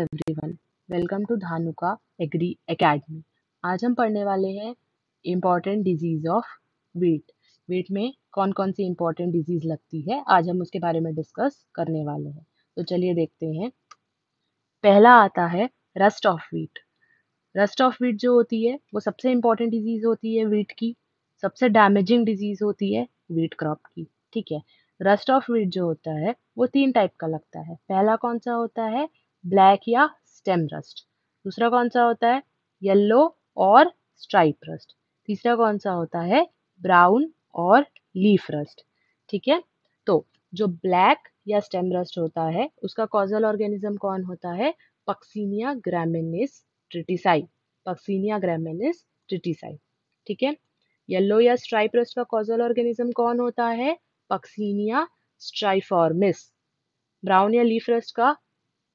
everyone welcome to Dhanuka agri academy आज हम पढ़ने वाले हैं important disease of wheat wheat में कौन कौन सी इम्पॉर्टेंट डिजीज लगती है आज हम उसके बारे में डिस्कस करने वाले हैं तो चलिए देखते हैं पहला आता है rust of wheat rust of wheat जो होती है वो सबसे इम्पॉर्टेंट डिजीज होती है वीट की सबसे डैमेजिंग डिजीज होती है वीट क्रॉप की ठीक है रस्ट ऑफ वीट जो होता है वो तीन टाइप का लगता है पहला कौन सा होता है ब्लैक या स्टेम रस्ट दूसरा कौन सा होता है येल्लो और स्ट्राइप रस्ट तीसरा कौन सा होता है ब्राउन और लीफ रस्ट ठीक है तो जो ब्लैक या स्टेम रस्ट होता है उसका कॉजल ऑर्गेनिज्म कौन होता है Puccinia graminis tritici Puccinia graminis tritici ठीक है येल्लो या स्ट्राइप रस्ट का कॉजल ऑर्गेनिज्म कौन होता है पक्सीनिया स्ट्राइफॉर्मिस ब्राउन या लीफ रस्ट का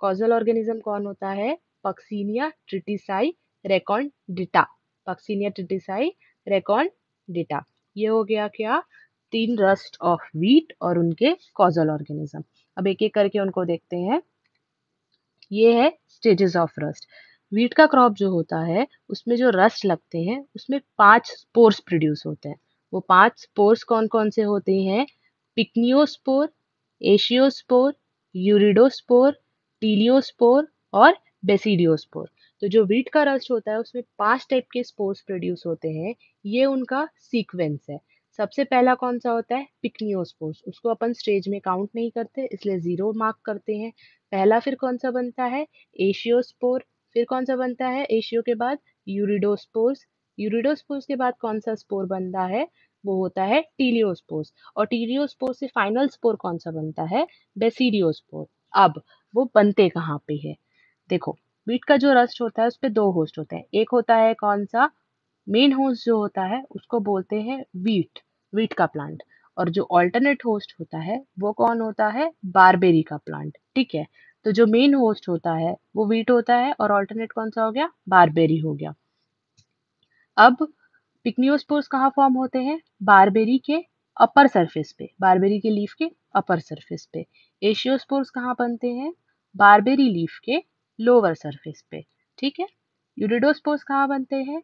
कॉजल ऑर्गेनिज्म कौन होता है Puccinia tritici recondita Puccinia tritici recondita ये हो गया क्या तीन रस्ट ऑफ वीट और उनके कॉजल ऑर्गेनिज्म अब एक एक करके उनको देखते हैं ये है स्टेजेस ऑफ रस्ट वीट का क्रॉप जो होता है उसमें जो रस्ट लगते हैं उसमें पांच स्पोर्स प्रोड्यूस होते हैं वो पांच स्पोर्स कौन कौन से होते हैं पिकनियोस्पोर एशियोस्पोर यूरिडोस्पोर टीलियोस्पोर और बेसिडियोस्पोर तो जो वीट का रस्ट होता है उसमें पांच टाइप के स्पोर्स प्रोड्यूस होते हैं ये उनका सीक्वेंस है सबसे पहला कौन सा होता है पिकनियोस्पोर्स उसको अपन स्टेज में काउंट नहीं करते इसलिए ज़ीरो मार्क करते हैं पहला फिर कौन सा बनता है एशियोस्पोर फिर कौन सा बनता है एशियो के बाद यूरिडोस्पोर्स यूरिडोस्पोर्स के बाद कौन सा स्पोर बनता है वो होता है टीलियोस्पोर्स और टीलियोस्पोर से फाइनल स्पोर कौन सा बनता है बेसिडियोस्पोर अब वो बनते कहाँ पे है देखो बीट का जो रस्ट होता है उस पर दो होस्ट होते हैं एक होता है कौन सा मेन होस्ट जो होता है उसको बोलते हैं वीट वीट का प्लांट और जो ऑल्टरनेट होस्ट होता है वो कौन होता है बारबेरी का प्लांट ठीक है तो जो मेन होस्ट होता है वो वीट होता है और ऑल्टरनेट कौन सा हो गया बारबेरी हो गया अब पिकनियोस्पोर्स कहाँ फॉर्म होते हैं बारबेरी के अपर सरफेस पे बारबेरी के लीफ के अपर सरफेस पे एशियोस्पोर्स कहाँ बनते हैं बारबेरी लीफ के लोअर सरफेस पे ठीक है यूरिडोस्पोर्स कहाँ बनते हैं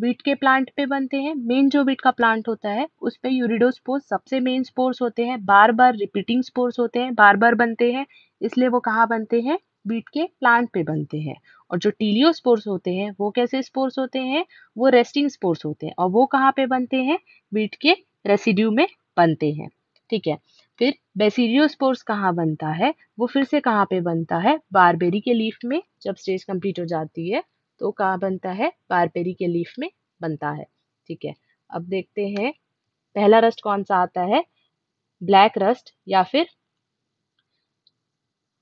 बीट के प्लांट पे बनते हैं मेन जो बीट का प्लांट होता है उस पर यूरिडोस्पोर्स सबसे मेन स्पोर्स होते हैं बार बार रिपीटिंग स्पोर्स होते हैं बार बार बनते हैं इसलिए वो कहाँ बनते हैं बीट के प्लांट पे बनते हैं और जो टीलियो स्पोर्स होते हैं वो कैसे स्पोर्स होते हैं वो रेस्टिंग स्पोर्स होते हैं और वो कहाँ पे बनते हैं बीट के रेसिड्यू में बनते हैं ठीक है फिर स्पोर्स कहाँ बनता है वो फिर से कहाँ पे बनता है बारबेरी के लीफ में जब स्टेज कंप्लीट हो जाती है तो कहाँ बनता है बारबेरी के लीफ में बनता है ठीक है अब देखते हैं पहला रस्ट कौन सा आता है ब्लैक रस्ट या फिर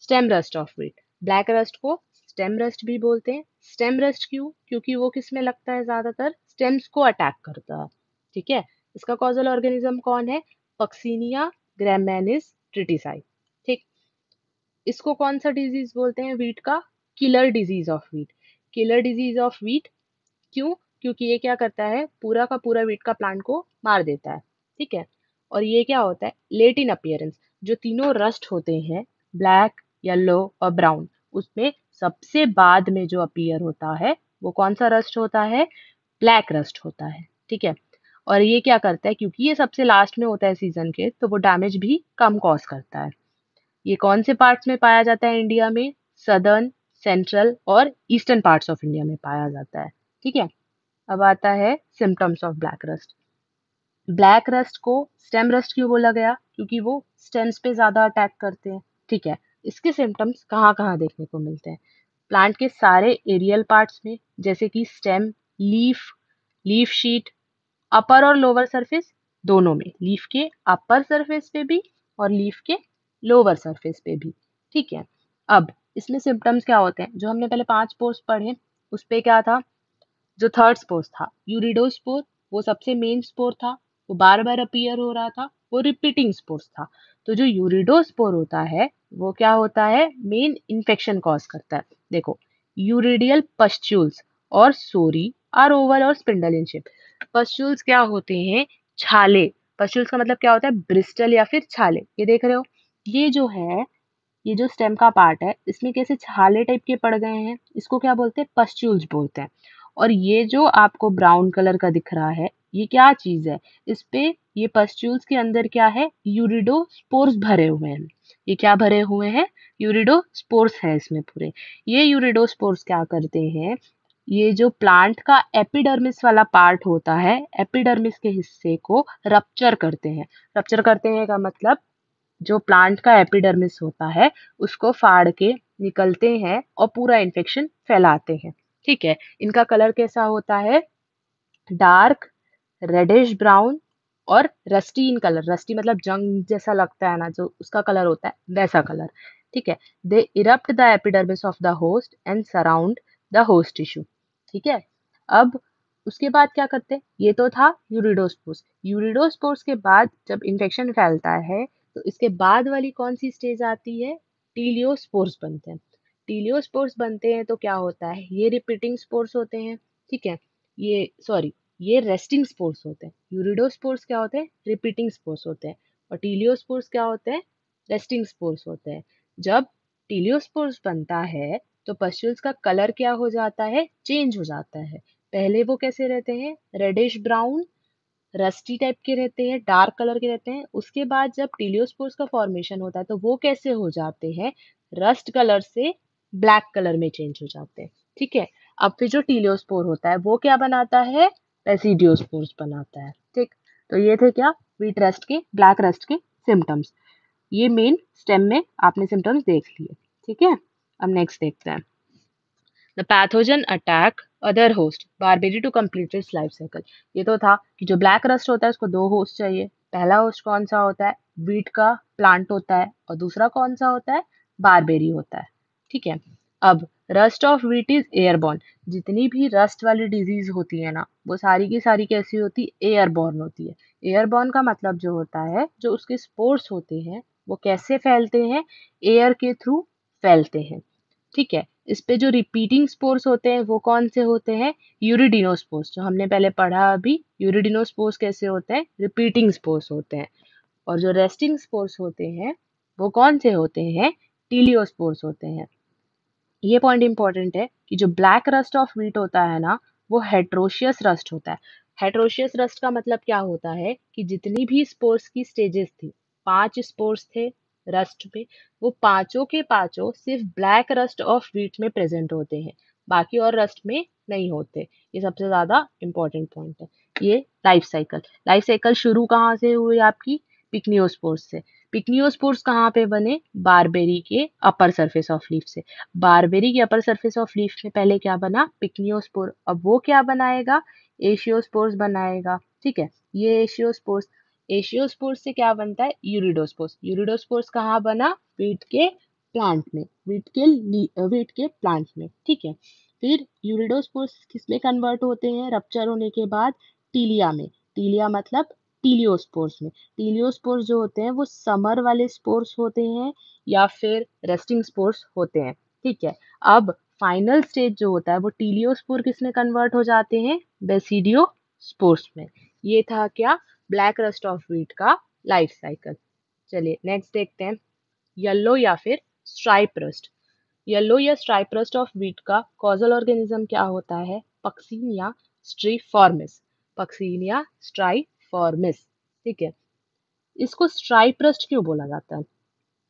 stem rust of wheat black rust को स्टेम रस्ट भी बोलते हैं स्टेम रस्ट क्यों क्योंकि वो किस में लगता है ज़्यादातर स्टेम्स को अटैक करता है ठीक है इसका कॉजल ऑर्गेनिज्म कौन है पक्सीनिया ग्रेमेनिस ट्रिटिसाई ठीक इसको कौन सा डिजीज बोलते हैं वीट का killer disease of wheat killer disease of wheat क्यों क्योंकि ये क्या करता है पूरा का पूरा वीट का प्लांट को मार देता है ठीक है और ये क्या होता है लेट इन अपियरेंस जो तीनों रस्ट होते हैं ब्लैक येलो और ब्राउन उसमें सबसे बाद में जो अपियर होता है वो कौन सा रस्ट होता है ब्लैक रस्ट होता है ठीक है और ये क्या करता है क्योंकि ये सबसे लास्ट में होता है सीजन के तो वो डैमेज भी कम कॉज करता है ये कौन से पार्ट्स में पाया जाता है इंडिया में सदर्न सेंट्रल और ईस्टर्न पार्ट्स ऑफ इंडिया में पाया जाता है ठीक है अब आता है symptoms of black rust black rust को स्टेम रस्ट क्यों बोला गया क्योंकि वो स्टेम्स पे ज़्यादा अटैक करते हैं ठीक है इसके सिम्टम्स कहाँ कहाँ देखने को मिलते हैं प्लांट के सारे एरियल पार्ट्स में जैसे कि stem leaf leaf sheath upper और लोअर सरफेस दोनों में लीफ के अपर सरफेस पे भी और लीफ के लोअर सरफेस पे भी ठीक है अब इसमें सिम्टम्स क्या होते हैं जो हमने पहले पांच पोस्ट पढ़े उस पर क्या था जो थर्ड स्पोर्स था यूरिडो स्पोर वो सबसे मेन स्पोर था वो बार बार अपीयर हो रहा था वो रिपीटिंग स्पोर्स था तो जो यूरिडो स्पोर होता है वो क्या होता है मेन इन्फेक्शन कॉज करता है देखो यूरिडियल पस्ट्यूल्स और सोरी आर ओवल और स्पिंडल इन शेप पस्ट्यूल्स क्या होते हैं छाले पस्ट्यूल्स का मतलब क्या होता है ब्रिस्टल या फिर छाले ये देख रहे हो ये जो है ये जो स्टेम का पार्ट है इसमें कैसे छाले टाइप के पड़ गए हैं इसको क्या बोलते हैं पस्ट्यूल्स बोलते हैं और ये जो आपको ब्राउन कलर का दिख रहा है ये क्या चीज़ है इस पे ये पस्ट्यूल्स के अंदर क्या है यूरिडो स्पोर्स भरे हुए हैं ये क्या भरे हुए हैं यूरिडो स्पोर्स है इसमें पूरे ये यूरिडो स्पोर्स क्या करते हैं ये जो प्लांट का एपिडर्मिस वाला पार्ट होता है एपिडर्मिस के हिस्से को रप्चर करते हैं रप्चर करते हैं का मतलब जो प्लांट का एपिडर्मिस होता है उसको फाड़ के निकलते हैं और पूरा इन्फेक्शन फैलाते हैं ठीक है इनका कलर कैसा होता है डार्क रेडिश ब्राउन और रस्टी इन कलर रस्टी मतलब जंग जैसा लगता है ना जो उसका कलर होता है वैसा कलर ठीक है they erupt the epidermis of the host and surround the host tissue ठीक है अब उसके बाद क्या करते हैं ये तो था यूरिडोस्पोर्स यूरिडोस्पोर्स के बाद जब इन्फेक्शन फैलता है तो इसके बाद वाली कौन सी स्टेज आती है टीलियोस्पोर्स बनते हैं टीलियोस्पोर्स बनते हैं तो क्या होता है ये रिपीटिंग स्पोर्स होते हैं ठीक है ये सॉरी ये रेस्टिंग स्पोर्स होते हैं यूरिडोस्पोर्स क्या होते हैं रिपीटिंग स्पोर्स होते हैं और टीलियोस्पोर्स क्या होते हैं रेस्टिंग स्पोर्स होते हैं जब टीलियोस्पोर्स बनता है तो पस्ट्यूल्स का कलर क्या हो जाता है चेंज हो जाता है पहले वो कैसे रहते हैं रेडिश ब्राउन रस्टी टाइप के रहते हैं डार्क कलर के रहते हैं उसके बाद जब टीलियोस्पोर्स का फॉर्मेशन होता है तो वो कैसे हो जाते हैं रस्ट कलर से ब्लैक कलर में चेंज हो जाते हैं ठीक है अब फिर जो टीलियोस्पोर होता है वो क्या बनाता है पेसिडियोस्पोर्स बनाता है ठीक तो ये थे क्या वीट रस्ट के ब्लैक रस्ट के सिम्टम्स ये मेन स्टेम में आपने सिम्टम्स देख लिए ठीक है अब नेक्स्ट देखते हैं the pathogen attack other host barberry to complete its life cycle ये तो था कि जो ब्लैक रस्ट होता है उसको दो होस्ट चाहिए पहला होस्ट कौन सा होता है वीट का प्लांट होता है और दूसरा कौन सा होता है बारबेरी होता है ठीक है अब rust of wheat is airborne जितनी भी रस्ट वाली डिजीज होती है ना वो सारी की सारी कैसी होती है एयरबॉर्न होती है एयरबॉर्न का मतलब जो होता है जो उसके स्पोर्ट्स होते हैं वो कैसे फैलते हैं एयर के थ्रू फैलते हैं ठीक है इस पे जो रिपीटिंग स्पोर्स होते हैं वो कौन से होते हैं यूरिडिनोस्पोर्स जो हमने पहले पढ़ा अभी यूरिडिनोस्पोर्स कैसे होते हैं रिपीटिंग स्पोर्स होते हैं और जो रेस्टिंग स्पोर्स होते हैं वो कौन से होते हैं टीलियोस्पोर्स होते हैं ये पॉइंट इंपॉर्टेंट है कि जो ब्लैक रस्ट ऑफ वीट होता है ना वो हेट्रोशियस रस्ट होता है हेट्रोशियस रस्ट का मतलब क्या होता है कि जितनी भी स्पोर्स की स्टेजेस थी पांच स्पोर्स थे रस्ट पे वो पांचों के पांचों सिर्फ ब्लैक रस्ट ऑफ व्हीट में प्रेजेंट होते हैं बाकी और रस्ट में नहीं होते ये सबसे ज़्यादा इंपॉर्टेंट पॉइंट है ये लाइफ साइकिल लाइफ साइकिल शुरू कहाँ से हुई आपकी पिकनियोस्पोर्स से पिकनियोस्पोर्स कहाँ पे बने बारबेरी के अपर सरफेस ऑफ लीफ से बारबेरी के अपर सरफेस ऑफ लीफ में पहले क्या बना पिकनियोस्पोर अब वो क्या बनाएगा एशियोस्पोर्स बनाएगा ठीक है ये एशियोस्पोर्स एशियोस्पोर्स से क्या बनता है यूरिडोस्पोर्स यूरिडोस्पोर्स कहाँ बना वीट के प्लांट में वीट के वीट के प्लांट में ठीक है फिर यूरिडोस्पोर्स किस में कन्वर्ट होते हैं रपच्चर होने के बाद टीलिया में टीलिया मतलब टीलियोस्पोर्स में टीलियोस्पोर्स जो होते हैं वो समर वाले स्पोर्स होते हैं या फिर रेस्टिंग स्पोर्स होते हैं ठीक है अब फाइनल स्टेज जो होता है वो टीलियोस्पोर किस में कन्वर्ट हो जाते हैं बेसिडियो स्पोर्स में ये था क्या ब्लैक रस्ट ऑफ व्हीट का लाइफ साइकिल चलिए नेक्स्ट देखते हैं येलो या फिर स्ट्राइप रस्ट येलो या स्ट्राइप रस्ट ऑफ व्हीट का कॉजल ऑर्गेनिज्म क्या होता है पक्सीनिया या स्ट्रीफॉर्मिस पक्सीनिया या स्ट्राइफॉर्मिस ठीक है इसको स्ट्राइप रस्ट क्यों बोला जाता है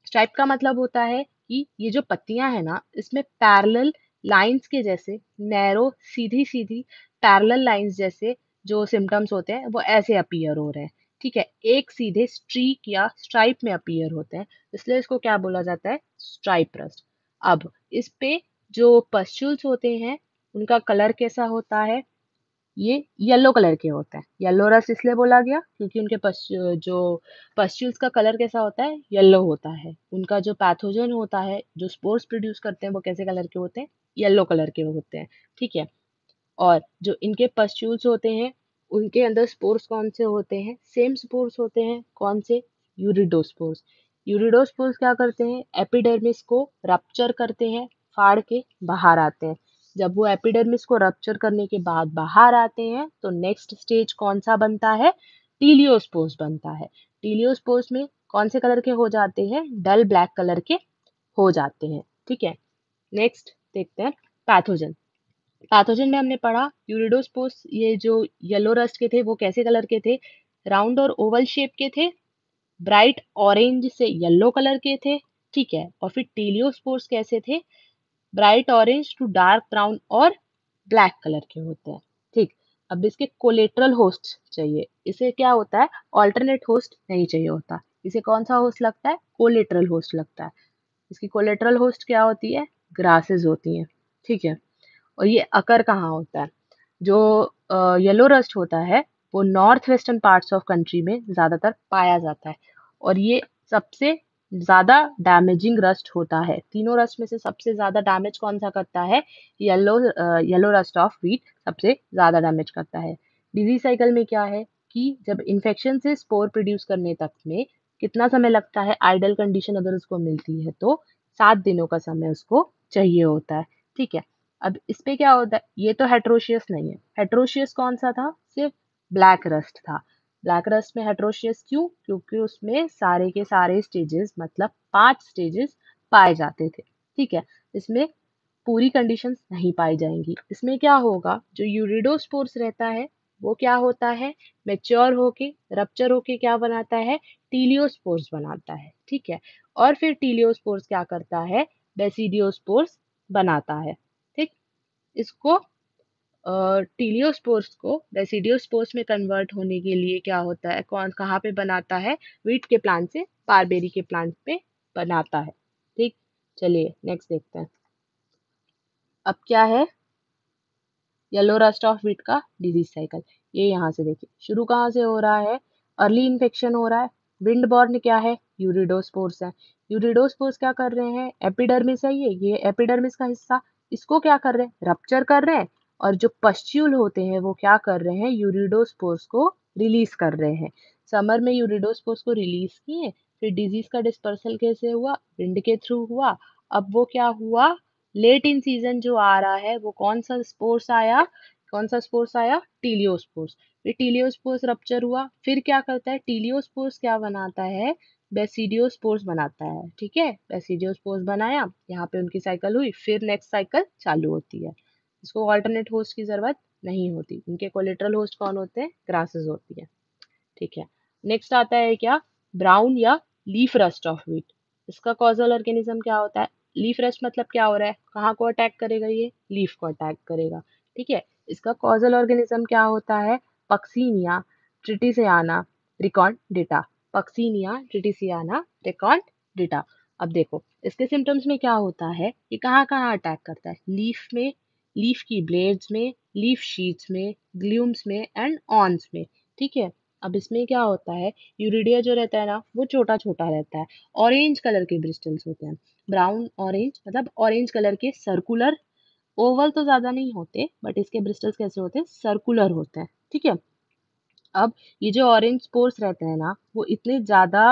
स्ट्राइप का मतलब होता है कि ये जो पत्तियां हैं ना इसमें पैरेलल लाइंस के जैसे नैरो सीधी सीधी पैरेलल लाइंस जैसे जो सिम्टम्स होते हैं वो ऐसे अपीयर हो रहे हैं ठीक है एक सीधे स्ट्रीक या स्ट्राइप में अपीयर होते हैं इसलिए इसको क्या बोला जाता है स्ट्राइप रस्ट अब इस पे जो पस्चुल्स होते हैं उनका कलर कैसा होता है ये येलो कलर के होते हैं येलो रस इसलिए बोला गया क्योंकि उनके पश्चू जो पस्चुल्स का कलर कैसा होता है येलो होता है उनका जो पैथोजन होता है जो स्पोर्ट्स प्रोड्यूस करते हैं वो कैसे कलर के होते हैं येलो कलर के होते हैं ठीक है और जो इनके पस्ट्यूल्स होते हैं उनके अंदर स्पोर्स कौन से होते हैं सेम स्पोर्स होते हैं कौन से यूरिडोस्पोर्स यूरिडोस्पोर्स क्या करते हैं एपिडर्मिस को रप्चर करते हैं फाड़ के बाहर आते हैं जब वो एपिडर्मिस को रप्चर करने के बाद बाहर आते हैं तो नेक्स्ट स्टेज कौन सा बनता है टीलियोस्पोर्स बनता है टीलियोस्पोर्स में कौन से कलर के हो जाते हैं डल ब्लैक कलर के हो जाते हैं ठीक है नेक्स्ट देखते हैं पैथोजन पैथोजन में हमने पढ़ा यूरिडोस्पोस ये जो येलो रस्ट के थे वो कैसे कलर के थे राउंड और ओवल शेप के थे ब्राइट ऑरेंज से येलो कलर के थे ठीक है और फिर टीलियोस्पोर्स कैसे थे bright orange to dark brown और ब्लैक कलर के होते हैं ठीक अब इसके कोलेट्रल होस्ट चाहिए इसे क्या होता है ऑल्टरनेट होस्ट नहीं चाहिए होता इसे कौन सा होस्ट लगता है कोलेट्रल होस्ट लगता है इसकी कोलेट्रल होस्ट क्या होती है ग्रासेस होती हैं ठीक है और ये अकर कहाँ होता है जो येलो रस्ट होता है वो north western parts of country में ज़्यादातर पाया जाता है और ये सबसे ज़्यादा डैमेजिंग रस्ट होता है तीनों रस्ट में से सबसे ज़्यादा डैमेज कौन सा करता है yellow yellow rust of wheat सबसे ज़्यादा डैमेज करता है डिजीज साइकिल में क्या है कि जब इन्फेक्शन से स्पोर प्रोड्यूस करने तक में कितना समय लगता है आइडल कंडीशन अगर उसको मिलती है तो सात दिनों का समय उसको चाहिए होता है ठीक है अब इस पर क्या होता है ये तो हेट्रोशियस नहीं है हेट्रोशियस कौन सा था सिर्फ ब्लैक रस्ट था ब्लैक रस्ट में हेट्रोशियस क्यों क्योंकि उसमें सारे के सारे स्टेजेस मतलब पांच स्टेजेस पाए जाते थे ठीक है इसमें पूरी कंडीशंस नहीं पाई जाएंगी इसमें क्या होगा जो यूरिडोस्पोर्स रहता है वो क्या होता है मेच्योर होके रप्चर होके क्या बनाता है टीलियोस्पोर्स बनाता है ठीक है और फिर टीलियोस्पोर्स क्या करता है बेसिडियोस्पोर्स बनाता है इसको टीलियोस्पोर्स को रेसिडियोस्पोर्स में कन्वर्ट होने के लिए क्या होता है कौन कहाँ पे बनाता है वीट के प्लांट से पारबेरी के प्लांट पे बनाता है ठीक चलिए नेक्स्ट देखते हैं अब क्या है येलो रस्ट ऑफ वीट का डिजीज साइकिल ये यहाँ से देखिए शुरू कहाँ से हो रहा है अर्ली इन्फेक्शन हो रहा है विंड बॉर्न क्या है यूरिडोस्पोर्स है यूरिडोस्पोर्स क्या कर रहे हैं एपिडर्मिस है ये ये एपिडर्मिस का हिस्सा इसको क्या कर रहे हैं रप्चर कर रहे हैं और जो पश्च्यूल होते हैं वो क्या कर रहे हैं यूरिडोस्पोर्स को रिलीज कर रहे हैं समर में यूरिडोस्पोर्स को रिलीज किए फिर डिजीज का डिस्पर्सल कैसे हुआ विंड के थ्रू हुआ अब वो क्या हुआ लेट इन सीजन जो आ रहा है वो कौन सा स्पोर्स आया कौन सा स्पोर्स आया टीलियोस्पोर्स फिर टीलियोस्पोर्स रप्चर हुआ फिर क्या करता है टीलियोस्पोर्स क्या बनाता है बेसिडियोस पोर्स बनाता है ठीक है बेसिडियोस पोर्स बनाया यहाँ पे उनकी साइकिल हुई फिर नेक्स्ट साइकिल चालू होती है इसको ऑल्टरनेट होस्ट की ज़रूरत नहीं होती इनके कोलेट्रल होस्ट कौन होते हैं ग्रासेस होती है ठीक है नेक्स्ट आता है क्या ब्राउन या लीफ रस्ट ऑफ वीट इसका कॉजल ऑर्गेनिज्म क्या होता है लीफ रस्ट मतलब क्या हो रहा है कहाँ को अटैक करेगा ये लीफ को अटैक करेगा ठीक है इसका कॉजल ऑर्गेनिज्म क्या होता है पक्सीनिया ट्रिटिसियाना डेटा पक्सीनिया ट्रिटिसियाना रिकॉर्ड डिटा अब देखो इसके सिम्टम्स में क्या होता है ये कहाँ कहाँ अटैक करता है लीफ में लीफ की ब्लेड्स में लीफ शीट्स में ग्ल्यूम्स में एंड ऑन्स में ठीक है अब इसमें क्या होता है यूरिडिया जो रहता है ना वो छोटा छोटा रहता है ऑरेंज कलर के ब्रिस्टल्स होते हैं ब्राउन ऑरेंज मतलब ऑरेंज कलर के सर्कुलर ओवल तो ज़्यादा नहीं होते बट इसके ब्रिस्टल्स कैसे होते हैं सर्कुलर होते हैं ठीक है अब ये जो ऑरेंज पोर्स रहते हैं ना वो इतने ज़्यादा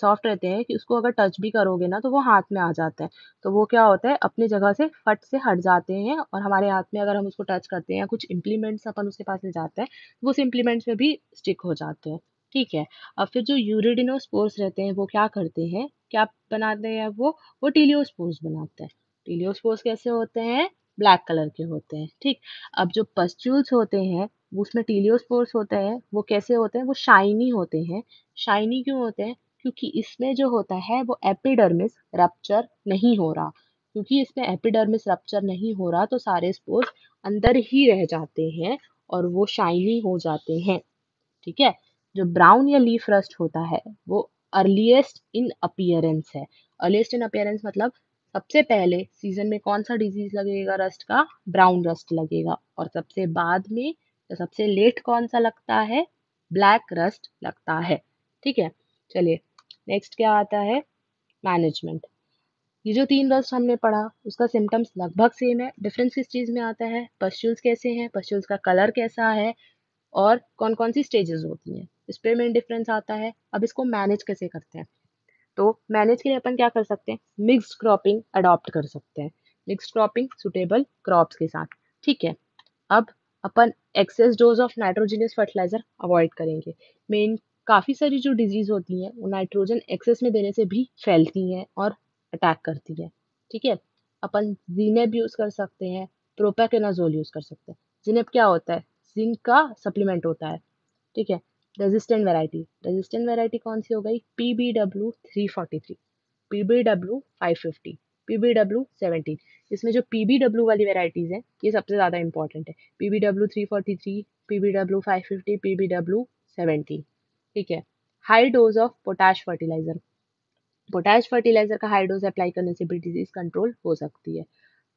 सॉफ्ट रहते हैं कि उसको अगर टच भी करोगे ना तो वो हाथ में आ जाता है तो वो क्या होता है अपनी जगह से फट से हट जाते हैं और हमारे हाथ में अगर हम उसको टच करते हैं या कुछ इम्प्लीमेंट्स अपन उसके पास ले जाते हैं तो उस इम्प्लीमेंट्स में भी स्टिक हो जाते हैं ठीक है अब फिर जो स्पोर्स रहते हैं वो क्या करते हैं क्या बनाते हैं वो वो स्पोर्स बनाते हैं स्पोर्स कैसे होते हैं ब्लैक कलर के होते हैं ठीक अब जो पस्च्यूल्स होते हैं उसमें टीलियोस्पोर्स होते हैं वो कैसे होते हैं वो शाइनी होते हैं शाइनी क्यों होते हैं क्योंकि इसमें जो होता है वो एपिडर्मिस रप्चर नहीं हो रहा क्योंकि इसमें एपिडर्मिस रप्चर नहीं हो रहा तो सारे स्पोर्स अंदर ही रह जाते हैं और वो शाइनी हो जाते हैं ठीक है जो ब्राउन या लीफ रस्ट होता है वो अर्लीस्ट इन अपियरेंस है अर्लीस्ट इन अपियरेंस मतलब सबसे पहले सीजन में कौन सा डिजीज लगेगा रस्ट का ब्राउन रस्ट लगेगा और सबसे बाद में तो सबसे लेट कौन सा लगता है ब्लैक रस्ट लगता है ठीक है चलिए नेक्स्ट क्या आता है मैनेजमेंट ये जो तीन रस्ट हमने पढ़ा उसका सिम्टम्स लगभग सेम है डिफरेंस किस चीज़ में आता है पस्ट्यूल्स कैसे हैं पस्ट्यूल्स का कलर कैसा है और कौन कौन सी स्टेजेस होती हैं इस पर मेन डिफरेंस आता है अब इसको मैनेज कैसे करते हैं तो मैनेज के लिए अपन क्या कर सकते हैं मिक्स क्रॉपिंग अडॉप्ट कर सकते हैं मिक्स क्रॉपिंग सुटेबल क्रॉप्स के साथ ठीक है अब अपन excess dose of nitrogenous fertiliser avoid करेंगे मेन काफ़ी सारी जो डिजीज़ होती हैं वो नाइट्रोजन एक्सेस में देने से भी फैलती हैं और अटैक करती हैं ठीक है अपन जीनेब यूज़ कर सकते हैं प्रोपैकेनाजोल यूज़ कर सकते हैं जीनेब क्या होता है जिंक का सप्लीमेंट होता है ठीक है रेजिस्टेंट वेराइटी रेजिस्टेंट वेराइटी कौन सी हो गई P B W three forty three P B W five fifty P B W seventy इसमें जो पी बी डब्ल्यू वाली वेराइटीज़ हैं ये सबसे ज़्यादा इंपॉर्टेंट है P B W three forty three P B W five fifty P B W seventy ठीक है high dose of potash fertiliser potash fertiliser का हाई डोज अप्लाई करने से भी डिजीज़ कंट्रोल हो सकती है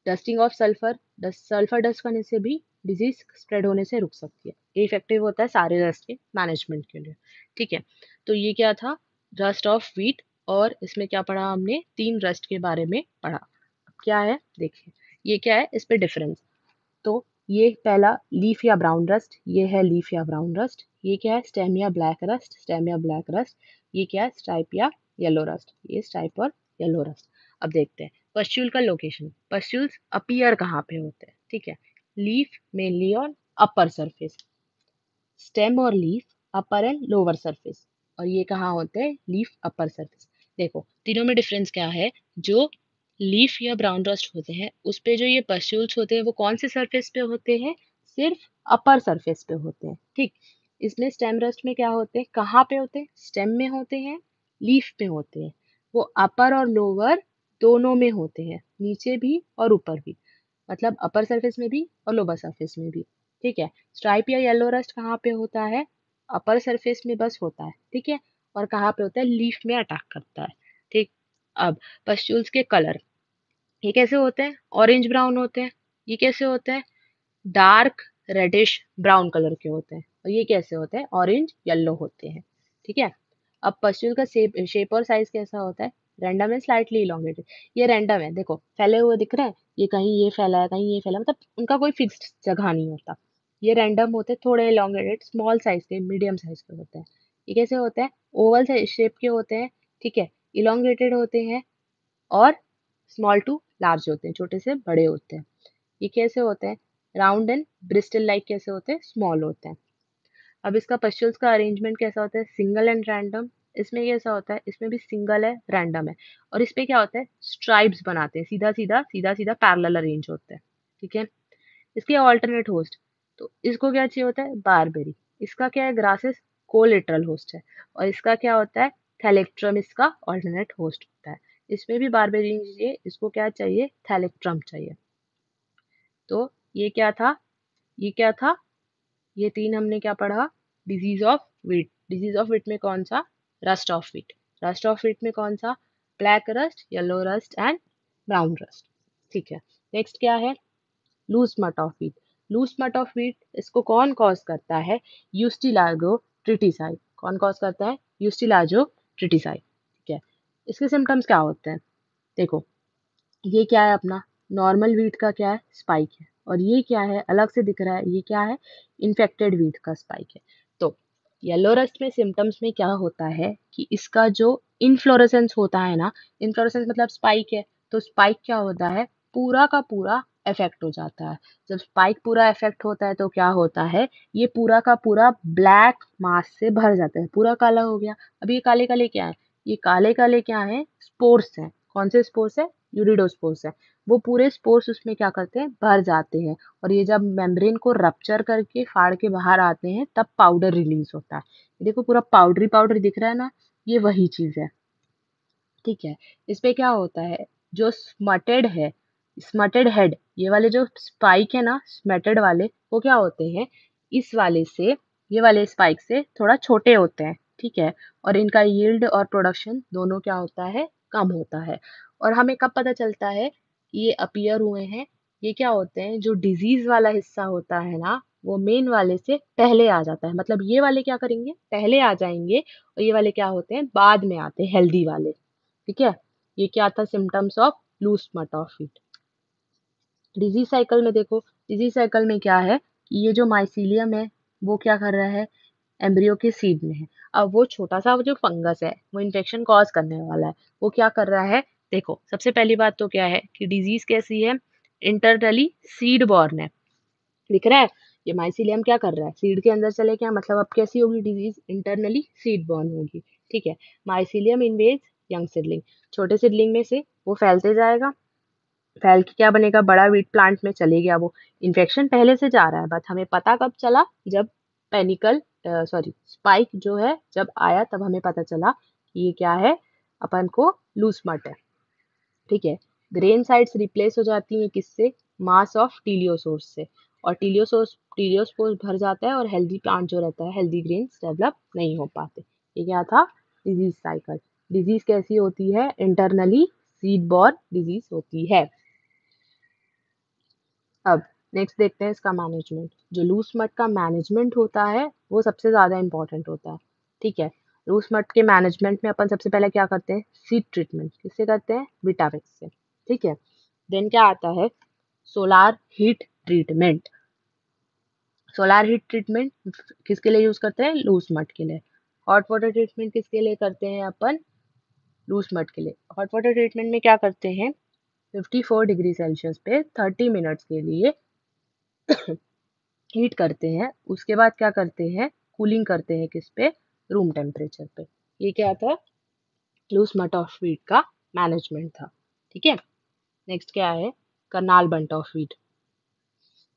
dusting of sulphur dust sulphur dust करने से भी डिजीज स्प्रेड होने से रुक सकती है ये इफेक्टिव होता है सारे डस्ट के मैनेजमेंट के लिए ठीक है तो ये क्या था डस्ट ऑफ वीट और इसमें क्या पढ़ा हमने तीन रस्ट के बारे में पढ़ा क्या है देखिए ये क्या है इस पर डिफरेंस तो ये पहला लीफ या ब्राउन रस्ट ये है लीफ या ब्राउन रस्ट ये क्या है स्टेम या ब्लैक रस्ट स्टेम या ब्लैक रस्ट ये क्या है स्टाइप या येलो रस्ट ये स्टाइप और येलो रस्ट अब देखते हैं पश्चूल का लोकेशन पश्चूल्स अपीयर कहाँ पे होते हैं ठीक है leaf mainly on upper surface stem और leaf upper and lower surface और ये कहाँ होते हैं लीफ अपर सरफेस देखो तीनों में डिफरेंस क्या है जो लीफ या ब्राउन रस्ट होते हैं उस पर जो ये पश्यूल्स होते हैं वो कौन से सरफेस पे होते हैं सिर्फ अपर सरफेस पे होते हैं ठीक इसमें स्टेम रस्ट में क्या होते हैं कहाँ पे होते हैं स्टेम में होते हैं लीफ पे होते हैं वो अपर और लोअर दोनों में होते हैं नीचे भी और ऊपर भी मतलब अपर सरफेस में भी और लोअर सरफेस में भी ठीक है स्ट्राइप या येलो रस्ट कहाँ पे होता है अपर सरफेस में बस होता है ठीक है और कहाँ पे होता है लीफ में अटैक करता है ठीक अब पश्चूल्स के कलर ये कैसे होते हैं ऑरेंज ब्राउन होते हैं ये कैसे होते हैं डार्क रेडिश ब्राउन कलर के होते हैं और ये कैसे होते हैं ऑरेंज येलो होते हैं ठीक है अब पश्चिम का शेप शेप और साइज कैसा होता है रैंडम है स्लाइटली इलांगेटेड ये रैंडम है देखो फैले हुए दिख रहे हैं ये कहीं ये फैला है कहीं ये फैला मतलब उनका कोई फिक्स जगह नहीं होता ये रैंडम होते हैं थोड़े इलांगेटेड स्मॉल साइज के मीडियम साइज के होते हैं ये कैसे होते हैं ओवल शेप के होते हैं ठीक है इलांगेटेड होते हैं और स्मॉल टू लार्ज होते हैं छोटे से बड़े होते हैं ये कैसे होते हैं राउंड एंड ब्रिस्टल लाइक कैसे होते हैं स्मॉल होते हैं अब इसका पश्चल्स का अरेंजमेंट कैसा होता है सिंगल एंड रैंडम इसमें कैसा होता है इसमें भी सिंगल है रैंडम है और इसमें क्या होता है स्ट्राइब्स बनाते हैं सीधा सीधा सीधा सीधा पैरल अरेंज होते हैं ठीक है इसके ऑल्टरनेट होस्ट तो इसको क्या चाहिए होता है बारबेरी इसका क्या है ग्रासेस कोलेट्रल होस्ट है और इसका क्या होता है थैलेक्ट्रम इसका ऑल्टरनेट होस्ट होता है इसमें भी बारबेरिन चाहिए इसको क्या चाहिए थैलेक्ट्रम चाहिए तो ये क्या था ये क्या था ये तीन हमने क्या पढ़ा disease of wheat disease of wheat में कौन सा rust of wheat rust of wheat में कौन सा black rust yellow rust and brown rust ठीक है नेक्स्ट क्या है loose smut of wheat loose smut of wheat इसको कौन कॉज करता है यूस्टिलाजो ट्रिटिसाइड कौन कॉज करता है यूस्टिलाजो ट्रिटिसाइड इसके सिम्टम्स क्या होते हैं देखो ये क्या है अपना नॉर्मल वीट का क्या है स्पाइक है और ये क्या है अलग से दिख रहा है ये क्या है इन्फेक्टेड वीट का स्पाइक है तो येलो रस्ट में सिम्टम्स में क्या होता है कि इसका जो इन्फ्लोरेसेंस होता है ना इन्फ्लोरेसेंस मतलब स्पाइक है तो स्पाइक क्या होता है पूरा का पूरा इफेक्ट हो जाता है जब स्पाइक पूरा इफेक्ट होता है तो क्या होता है ये पूरा का पूरा ब्लैक मास से भर जाता है पूरा काला हो गया अब ये काले काले क्या है ये काले काले क्या हैं स्पोर्स हैं कौन से स्पोर्स है यूरिडोस्पोर्स है वो पूरे स्पोर्स उसमें क्या करते हैं भर जाते हैं और ये जब मेम्ब्रेन को रप्चर करके फाड़ के बाहर आते हैं तब पाउडर रिलीज होता है देखो पूरा पाउडरी पाउडर दिख रहा है ना ये वही चीज़ है ठीक है इस पर क्या होता है जो स्मटेड है स्मटेड हेड ये वाले जो स्पाइक है ना स्मेटेड वाले वो क्या होते हैं इस वाले से ये वाले स्पाइक से थोड़ा छोटे होते हैं ठीक है और इनका यील्ड और प्रोडक्शन दोनों क्या होता है कम होता है और हमें कब पता चलता है ये अपियर हुए हैं ये क्या होते हैं जो डिजीज वाला हिस्सा होता है ना वो मेन वाले से पहले आ जाता है मतलब ये वाले क्या करेंगे पहले आ जाएंगे और ये वाले क्या होते हैं बाद में आते हैं हेल्दी वाले ठीक है ये क्या था symptoms of loose smut of wheat disease cycle में देखो डिजीज साइकिल में क्या है ये जो माइसिलियम है वो क्या कर रहा है एम्ब्रियो के सीड में है अब वो छोटा सा वो जो फंगस है वो इन्फेक्शन कॉज करने वाला है वो क्या कर रहा है देखो सबसे पहली बात तो क्या है कि डिजीज कैसी है इंटरनली सीड बॉर्न है दिख रहा है ये माइसिलियम क्या कर रहा है सीड के अंदर चले क्या मतलब अब कैसी होगी डिजीज इंटरनली सीड बॉर्न होगी ठीक है माइसिलियम इन्वेज यंग सिडलिंग छोटे सिडलिंग में से वो फैलते जाएगा फैल के क्या बनेगा बड़ा वीट प्लांट में चले गया वो इन्फेक्शन पहले से जा रहा है बट हमें पता कब चला जब पेनिकल सॉरी स्पाइक जो है जब आया तब हमें पता चला कि ये क्या है अपन को लूज मट है ठीक है ग्रेन साइड्स रिप्लेस हो जाती हैं किससे मास ऑफ टीलियोसोर्स से और टीलियोसोर्स टीलियोसोर्स भर जाता है और हेल्दी प्लांट जो रहता है हेल्दी ग्रेन डेवलप नहीं हो पाते ये क्या था डिजीज साइकिल डिजीज कैसी होती है इंटरनली सीड बॉर डिजीज होती है अब नेक्स्ट देखते हैं इसका मैनेजमेंट जो लूस मट का मैनेजमेंट होता है वो सबसे ज़्यादा इंपॉर्टेंट होता है ठीक है लूस मट के मैनेजमेंट में अपन सबसे पहले क्या करते हैं सीड ट्रीटमेंट किससे करते हैं विटावेक्स से ठीक है देन क्या आता है solar heat treatment solar heat treatment किसके लिए यूज़ करते हैं लूस मट के लिए हॉट वाटर ट्रीटमेंट किसके लिए करते हैं अपन लूस मट के लिए हॉट वाटर ट्रीटमेंट में क्या करते हैं 54 डिग्री सेल्सियस पे 30 मिनट्स के लिए हीट करते हैं उसके बाद क्या करते हैं कूलिंग करते हैं किस पे रूम टेम्परेचर पे ये क्या था लूस मट ऑफ वीट का मैनेजमेंट था ठीक है नेक्स्ट क्या है Karnal bunt of wheat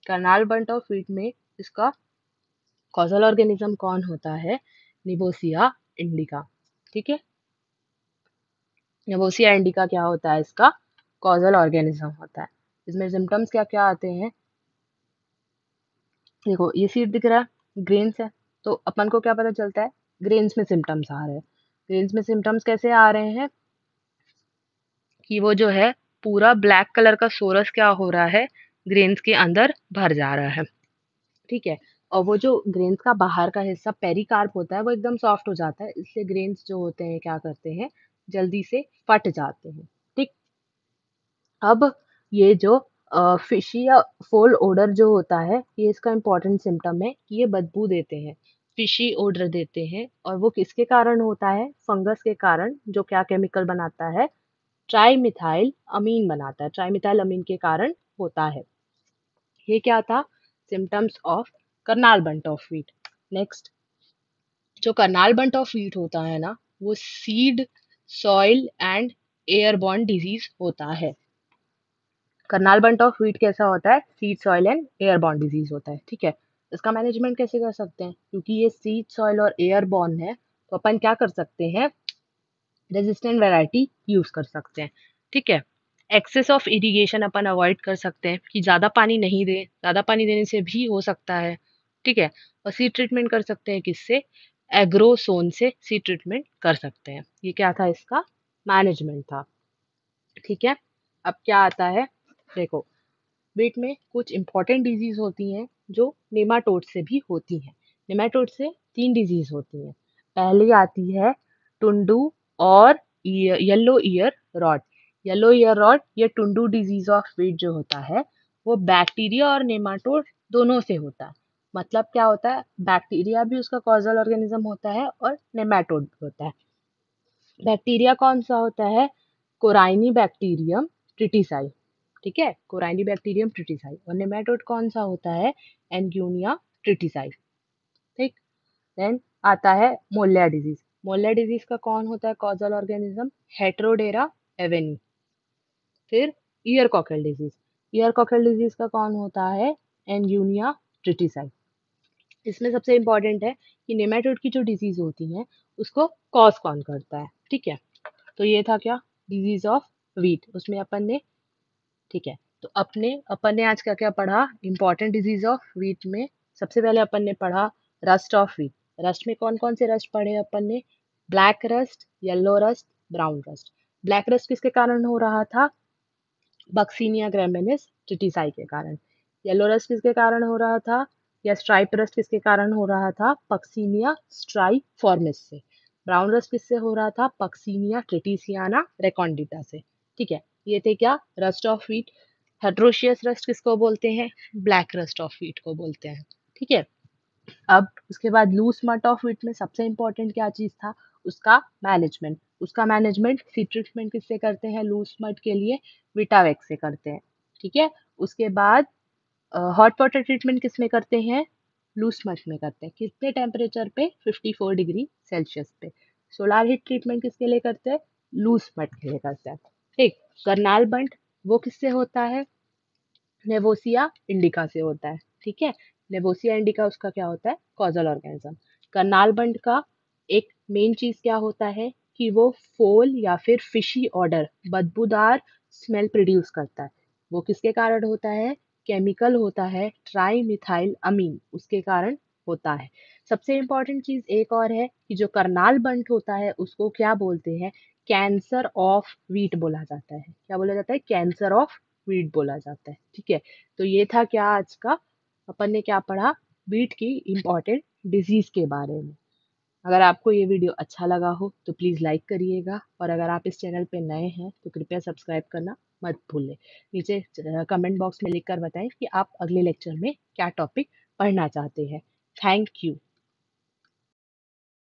Karnal bunt of wheat में इसका कॉजल ऑर्गेनिज्म कौन होता है निबोसिया इंडिका ठीक है निबोसिया इंडिका क्या होता है इसका कॉजल ऑर्गेनिज्म होता है इसमें सिम्टम्स क्या क्या आते हैं देखो ये सीट दिख रहा है ग्रेन्स है तो अपन को क्या पता चलता है ग्रेन्स में सिम्टम्स आ रहे हैं ग्रेन्स में सिम्टम्स कैसे आ रहे हैं कि वो जो है पूरा ब्लैक कलर का सोरस क्या हो रहा है ग्रेन्स के अंदर भर जा रहा है ठीक है और वो जो ग्रेन्स का बाहर का हिस्सा पेरिकार्प होता है वो एकदम सॉफ्ट हो जाता है इससे ग्रेन्स जो होते हैं क्या करते हैं जल्दी से फट जाते हैं ठीक अब ये जो फिशी या फोल ओडर जो होता है ये इसका इम्पोर्टेंट सिम्टम है कि ये बदबू देते हैं फिशी ओडर देते हैं और वो किसके कारण होता है फंगस के कारण जो क्या केमिकल बनाता है ट्राईमिथाइल अमीन बनाता है ट्राईमिथाइल अमीन के कारण होता है ये क्या था symptoms of Karnal bunt of wheat next जो करनाल बंट ऑफ वीट होता है ना वो seed soil and airborne disease होता है करनाल बंट ऑफ वीट कैसा होता है seed soil and airborne disease होता है ठीक है इसका मैनेजमेंट कैसे कर सकते हैं क्योंकि ये सीड सॉइल और एयर बॉन्ड है तो अपन क्या कर सकते हैं रेजिस्टेंट वेराइटी यूज़ कर सकते हैं ठीक है एक्सेस ऑफ इरीगेशन अपन अवॉइड कर सकते हैं कि ज़्यादा पानी नहीं दें ज़्यादा पानी देने से भी हो सकता है ठीक है और सीड ट्रीटमेंट कर सकते हैं किससे एग्रोसोन से सीड ट्रीटमेंट कर सकते हैं ये क्या था इसका मैनेजमेंट था ठीक है अब क्या आता है देखो वेट में कुछ इंपॉर्टेंट डिजीज़ होती हैं जो नेमाटोड से भी होती हैं नेमाटोड से तीन डिजीज़ होती हैं पहली आती है टुंडू और yellow ear rot yellow ear rot या टुंडू डिजीज ऑफ वेट जो होता है वो बैक्टीरिया और नेमाटोड दोनों से होता है मतलब क्या होता है बैक्टीरिया भी उसका कॉजल ऑर्गेनिज्म होता है और नेमाटोड होता है बैक्टीरिया कौन सा होता है कोराइनी बैक्टीरियम ट्रिटिसाई ठीक है कोराइली बैक्टीरियम ट्रिटिसाइड और नेमेटोड कौन सा होता है एनग्यूनिया ट्रिटिसाइड ठीक देन आता है मोल्या डिजीज मोल्या डिजीज का कौन होता है कॉजल ऑर्गेनिज्म हेट्रोडेरा एवेनी फिर ear cockle disease ear cockle disease का कौन होता है एनग्यूनिया ट्रिटिसाइड इसमें सबसे इम्पॉर्टेंट है कि नेमेटोड की जो डिजीज होती है उसको कॉज कौन करता है ठीक है तो ये था क्या डिजीज ऑफ वीट उसमें अपन ने ठीक है तो अपने अपन ने आज क्या क्या पढ़ा इंपॉर्टेंट डिजीज ऑफ वीट में सबसे पहले अपन ने पढ़ा रस्ट ऑफ वीट रस्ट में कौन कौन से रस्ट पढ़े अपन ने black rust yellow rust brown rust black rust किसके कारण हो रहा था बक्सीनिया ग्रेमेनिस टिटिसाई के कारण येलो रस्ट किसके कारण हो रहा था या स्ट्राइप रस्ट किसके कारण हो रहा था पक्सीनिया स्ट्राइप फॉर्मिस से ब्राउन रस्ट किससे हो रहा था पक्सीनिया ट्रिटिसियाना रेकॉन्डिटा से ठीक है ये थे क्या रस्ट ऑफ वीट हेड्रोशियस रस्ट किसको बोलते हैं ब्लैक रस्ट ऑफ वीट को बोलते हैं ठीक है अब उसके बाद लूज मट ऑफ वीट में सबसे इंपॉर्टेंट क्या चीज़ था उसका मैनेजमेंट उसका मैनेजमेंट सी ट्रीटमेंट किससे करते हैं लूज मट के लिए विटावेक्स से करते हैं ठीक है उसके बाद हॉट वाटर ट्रीटमेंट किस में करते हैं लूज मट में करते हैं कितने टेम्परेचर पे 54 डिग्री सेल्सियस पे सोलार हीट ट्रीटमेंट किसके लिए करते हैं लूज मट के लिए करते हैं एक करनाल बंट वो किससे होता है नेवोसिया इंडिका से होता है ठीक है नेवोसिया इंडिका उसका क्या होता है कॉजल ऑर्गेनिज्म करनाल बंट का एक मेन चीज़ क्या होता है कि वो फोल या फिर फिशी ऑर्डर बदबूदार स्मेल प्रोड्यूस करता है वो किसके कारण होता है केमिकल होता है ट्राई मिथाइल अमीन उसके कारण होता है सबसे इम्पॉर्टेंट चीज़ एक और है कि जो करनाल बंट होता है उसको क्या बोलते हैं कैंसर ऑफ वीट बोला जाता है क्या बोला जाता है कैंसर ऑफ वीट बोला जाता है ठीक है तो ये था क्या आज का अपन ने क्या पढ़ा वीट की इम्पॉर्टेंट डिजीज के बारे में अगर आपको ये वीडियो अच्छा लगा हो तो प्लीज़ लाइक करिएगा और अगर आप इस चैनल पे नए हैं तो कृपया सब्सक्राइब करना मत भूलें नीचे कमेंट बॉक्स में लिखकर बताएं कि आप अगले लेक्चर में क्या टॉपिक पढ़ना चाहते हैं थैंक यू